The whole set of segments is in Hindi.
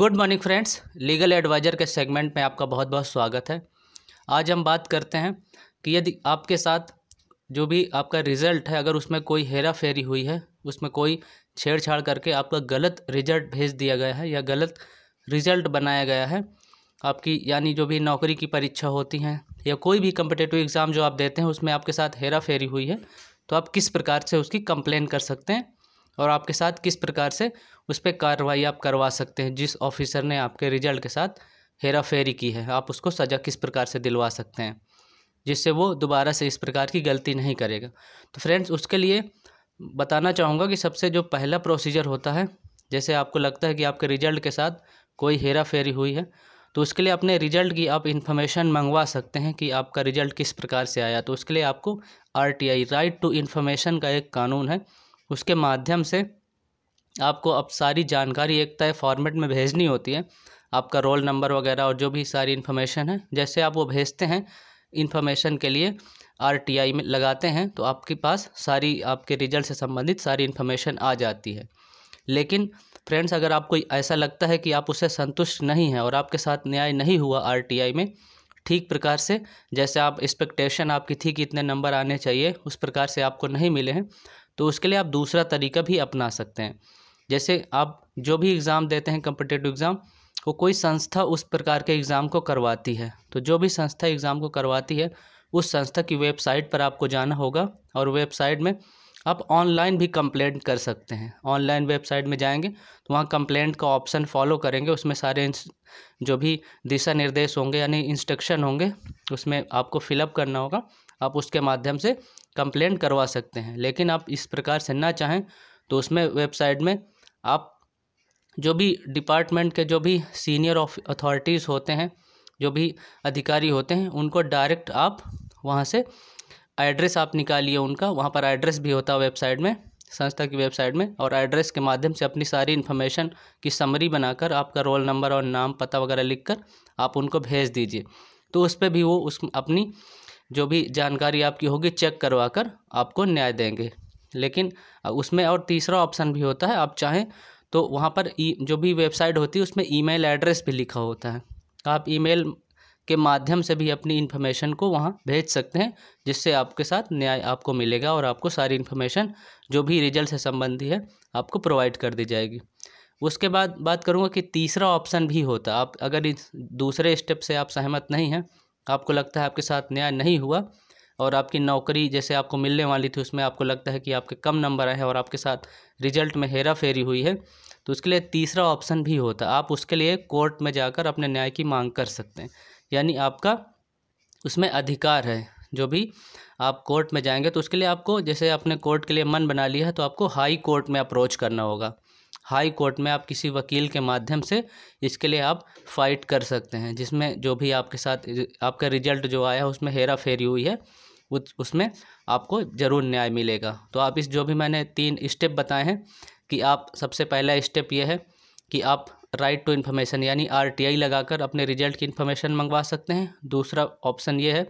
good morning friends legal adviser के सेगमेंट में आपका बहुत बहुत स्वागत है आज हम बात करते हैं कि यदि आपके साथ जो भी आपका रिज़ल्ट है अगर उसमें कोई हेरा फेरी हुई है उसमें कोई छेड़छाड़ करके आपका गलत रिजल्ट भेज दिया गया है या गलत रिज़ल्ट बनाया गया है आपकी यानी जो भी नौकरी की परीक्षा होती हैं या कोई भी कम्पिटेटिव एग्ज़ाम जो आप देते हैं उसमें आपके साथ हेरा फेरी हुई है तो आप किस प्रकार से उसकी कंप्लेन कर सकते हैं और आपके साथ किस प्रकार से उस पर कार्रवाई आप करवा सकते हैं जिस ऑफिसर ने आपके रिजल्ट के साथ हेरा फेरी की है आप उसको सज़ा किस प्रकार से दिलवा सकते हैं जिससे वो दोबारा से इस प्रकार की गलती नहीं करेगा तो फ्रेंड्स उसके लिए बताना चाहूँगा कि सबसे जो पहला प्रोसीजर होता है जैसे आपको लगता है कि आपके रिजल्ट के साथ कोई हेरा फेरी हुई है तो उसके लिए अपने रिजल्ट की आप इन्फॉर्मेशन मंगवा सकते हैं कि आपका रिजल्ट किस प्रकार से आया तो उसके लिए आपको R T I right to information का एक कानून है उसके माध्यम से आपको अब सारी जानकारी एक तय फॉर्मेट में भेजनी होती है आपका रोल नंबर वगैरह और जो भी सारी इन्फॉर्मेशन है जैसे आप वो भेजते हैं इन्फॉर्मेशन के लिए आरटीआई में लगाते हैं तो आपके पास सारी आपके रिजल्ट से संबंधित सारी इन्फॉर्मेशन आ जाती है लेकिन फ्रेंड्स अगर आपको ऐसा लगता है कि आप उससे संतुष्ट नहीं हैं और आपके साथ न्याय नहीं हुआ आई में ठीक प्रकार से जैसे आप एक्सपेक्टेशन आपकी थी कि इतने नंबर आने चाहिए उस प्रकार से आपको नहीं मिले हैं तो उसके लिए आप दूसरा तरीका भी अपना सकते हैं जैसे आप जो भी एग्ज़ाम देते हैं कंपिटेटिव एग्ज़ाम वो कोई संस्था उस प्रकार के एग्ज़ाम को करवाती है तो जो भी संस्था एग्ज़ाम को करवाती है उस संस्था की वेबसाइट पर आपको जाना होगा और वेबसाइट में आप ऑनलाइन भी कंप्लेंट कर सकते हैं ऑनलाइन वेबसाइट में जाएंगे तो वहाँ कंप्लेंट का ऑप्शन फॉलो करेंगे उसमें सारे जो भी दिशा निर्देश होंगे यानी इंस्ट्रक्शन होंगे उसमें आपको फिलअप करना होगा आप उसके माध्यम से कंप्लेंट करवा सकते हैं लेकिन आप इस प्रकार से ना चाहें तो उसमें वेबसाइट में आप जो भी डिपार्टमेंट के जो भी सीनियर अथॉरिटीज़ होते हैं जो भी अधिकारी होते हैं उनको डायरेक्ट आप वहाँ से एड्रेस आप निकालिए उनका वहाँ पर एड्रेस भी होता है वेबसाइट में संस्था की वेबसाइट में और एड्रेस के माध्यम से अपनी सारी इन्फॉर्मेशन की समरी बनाकर आपका रोल नंबर और नाम पता वगैरह लिखकर आप उनको भेज दीजिए तो उस पर भी वो उस अपनी जो भी जानकारी आपकी होगी चेक करवा कर आपको न्याय देंगे लेकिन उसमें और तीसरा ऑप्शन भी होता है आप चाहें तो वहाँ पर ई जो भी वेबसाइट होती है उसमें ईमेल एड्रेस भी लिखा होता है आप ईमेल के माध्यम से भी अपनी इन्फॉर्मेशन को वहाँ भेज सकते हैं जिससे आपके साथ न्याय आपको मिलेगा और आपको सारी इन्फॉर्मेशन जो भी रिजल्ट से संबंधी है आपको प्रोवाइड कर दी जाएगी उसके बाद बात करूँगा कि तीसरा ऑप्शन भी होता आप अगर इस दूसरे स्टेप से आप सहमत नहीं हैं आपको लगता है आपके साथ न्याय नहीं हुआ और आपकी नौकरी जैसे आपको मिलने वाली थी उसमें आपको लगता है कि आपके कम नंबर आए हैं और आपके साथ रिजल्ट में हेरा फेरी हुई है तो उसके लिए तीसरा ऑप्शन भी होता है आप उसके लिए कोर्ट में जाकर अपने न्याय की मांग कर सकते हैं यानी आपका उसमें अधिकार है जो भी आप कोर्ट में जाएंगे तो उसके लिए आपको जैसे आपने कोर्ट के लिए मन बना लिया है तो आपको हाई कोर्ट में अप्रोच करना होगा हाई कोर्ट में आप किसी वकील के माध्यम से इसके लिए आप फाइट कर सकते हैं जिसमें जो भी आपके साथ आपका रिजल्ट जो आया है उसमें हेरा फेरी हुई है उस उसमें आपको ज़रूर न्याय मिलेगा तो आप इस जो भी मैंने तीन स्टेप बताए हैं कि आप सबसे पहला स्टेप यह है कि आप राइट टू इन्फॉर्मेशन यानी आर लगाकर अपने रिजल्ट की इन्फॉर्मेशन मंगवा सकते हैं दूसरा ऑप्शन ये है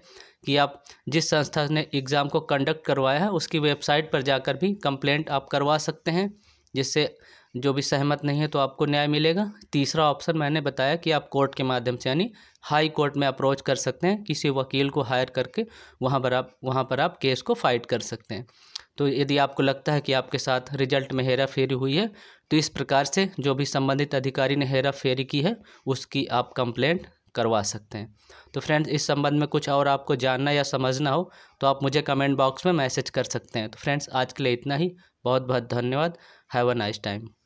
कि आप जिस संस्था ने एग्ज़ाम को कंडक्ट करवाया है उसकी वेबसाइट पर जाकर भी कंप्लेंट आप करवा सकते हैं जिससे जो भी सहमत नहीं है तो आपको न्याय मिलेगा तीसरा ऑप्शन मैंने बताया कि आप कोर्ट के माध्यम से यानी हाई कोर्ट में अप्रोच कर सकते हैं किसी वकील को हायर करके वहाँ पर आप वहाँ पर आप केस को फाइट कर सकते हैं तो यदि आपको लगता है कि आपके साथ रिजल्ट में हेरा फेरी हुई है तो इस प्रकार से जो भी संबंधित अधिकारी ने हेरा फेरी की है उसकी आप कंप्लेंट करवा सकते हैं तो फ्रेंड्स इस संबंध में कुछ और आपको जानना या समझना हो तो आप मुझे कमेंट बॉक्स में मैसेज कर सकते हैं तो फ्रेंड्स आज के लिए इतना ही बहुत बहुत धन्यवाद हैव अ नाइस टाइम